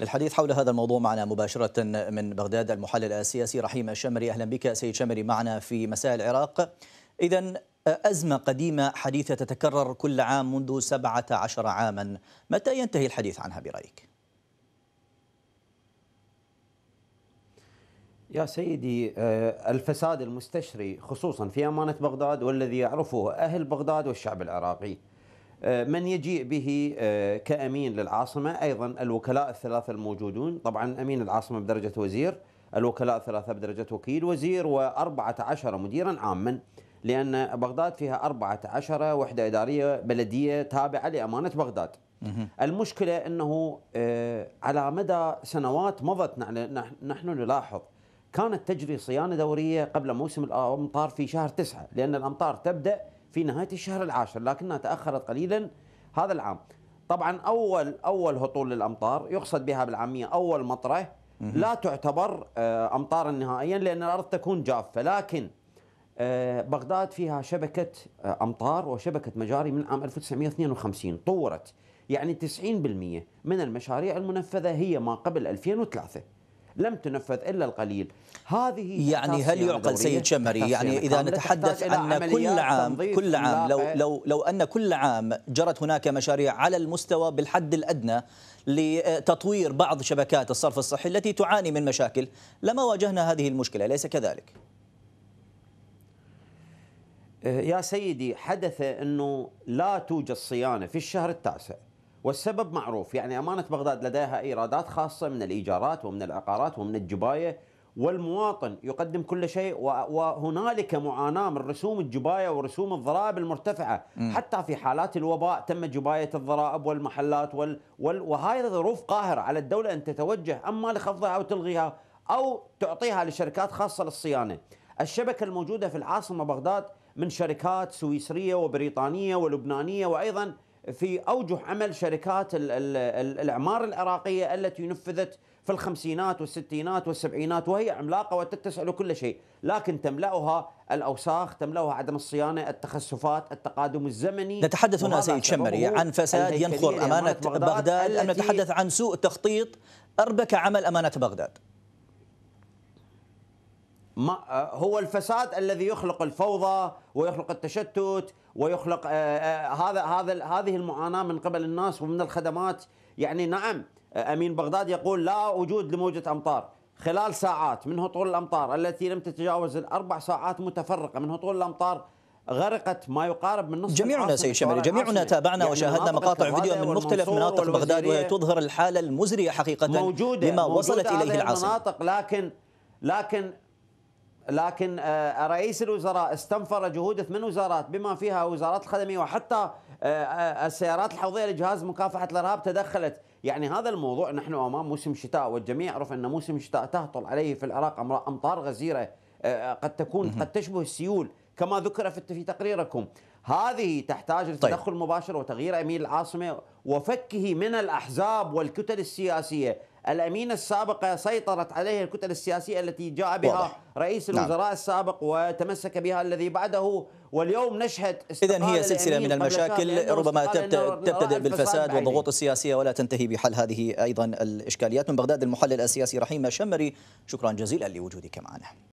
للحديث حول هذا الموضوع معنا مباشرة من بغداد المحلل السياسي رحيم الشمري أهلا بك سيد شمري معنا في مساء العراق إذا أزمة قديمة حديثة تتكرر كل عام منذ 17 عاما متى ينتهي الحديث عنها برأيك؟ يا سيدي آه، الفساد المستشري خصوصا في أمانة بغداد والذي يعرفه أهل بغداد والشعب العراقي آه، من يجيء به آه، كأمين للعاصمة أيضا الوكلاء الثلاثة الموجودون طبعا أمين العاصمة بدرجة وزير الوكلاء الثلاثة بدرجة وكيل وزير وأربعة عشر مديرا عاما لأن بغداد فيها أربعة عشر وحدة إدارية بلدية تابعة لأمانة بغداد المشكلة أنه آه، على مدى سنوات مضت نحن نلاحظ كانت تجري صيانة دورية قبل موسم الأمطار في شهر تسعة لأن الأمطار تبدأ في نهاية الشهر العاشر لكنها تأخرت قليلا هذا العام طبعا أول أول هطول للأمطار يقصد بها بالعامية أول مطرة لا تعتبر آه، أمطارا نهائيا لأن الأرض تكون جافة لكن آه، بغداد فيها شبكة آه، أمطار وشبكة مجاري من عام 1952 طورت يعني 90% من المشاريع المنفذة هي ما قبل 2003 لم تنفذ الا القليل هذه يعني هل يعقل سيد شمري يعني اذا نتحدث ان كل عام كل عام لو لو لو ان كل عام جرت هناك مشاريع على المستوى بالحد الادنى لتطوير بعض شبكات الصرف الصحي التي تعاني من مشاكل لما واجهنا هذه المشكله اليس كذلك؟ آه، يا سيدي حدث انه لا توجد صيانه في الشهر التاسع والسبب معروف يعني أمانة بغداد لديها إيرادات خاصة من الإيجارات ومن العقارات ومن الجباية والمواطن يقدم كل شيء وهنالك معاناة من رسوم الجباية ورسوم الضرائب المرتفعة م. حتى في حالات الوباء تم جباية الضرائب والمحلات وال... وال... وهذا ظروف قاهرة على الدولة أن تتوجه أما لخفضها أو تلغيها أو تعطيها لشركات خاصة للصيانة الشبكة الموجودة في العاصمة بغداد من شركات سويسرية وبريطانية ولبنانية وأيضا في أوجه عمل شركات الإعمار العراقية التي نفذت في الخمسينات والستينات والسبعينات وهي عملاقة وتتسع كل شيء لكن تملأها الأوساخ تملأها عدم الصيانة التخسفات التقادم الزمني نتحدث هنا سيد شمري عن فساد ينخر أمانة بغداد, بغداد أم نتحدث عن سوء تخطيط أربك عمل أمانة بغداد ما آه، هو الفساد الذي يخلق الفوضى ويخلق التشتت ويخلق آه، آه، هذا هذا هذه المعاناه من قبل الناس ومن الخدمات يعني نعم امين بغداد يقول لا وجود لموجه امطار خلال ساعات من هطول الامطار التي لم تتجاوز الاربع ساعات متفرقه من هطول الامطار غرقت ما يقارب من نصف جميعنا سيد شمالي جميعنا تابعنا يعني وشاهدنا مقاطع فيديو من مختلف مناطق بغداد وهي تظهر الحاله المزريه حقيقه موجودة لما موجودة وصلت اليه العاصمه المناطق لكن لكن لكن آه، رئيس الوزراء استنفر جهود ثمان وزارات بما فيها وزارات الخدمية وحتى آه، آه، السيارات الحوضية لجهاز مكافحة الإرهاب تدخلت يعني هذا الموضوع نحن أمام موسم شتاء والجميع يعرف أن موسم شتاء تهطل عليه في العراق أمطار غزيرة قد تكون قد تشبه السيول كما ذكر في تقريركم هذه تحتاج طيب. لتدخل طيب. مباشر وتغيير امير العاصمه وفكه من الاحزاب والكتل السياسيه الأمين السابق سيطرت عليه الكتل السياسية التي جاء بها واضح. رئيس نعم. الوزراء نعم. السابق وتمسك بها الذي بعده واليوم نشهد إذا هي سلسلة من المشاكل ربما تبتدئ بالفساد والضغوط السياسية ولا تنتهي بحل هذه أيضا الإشكاليات من بغداد المحلل السياسي رحيم الشمري شكرا جزيلا لوجودك معنا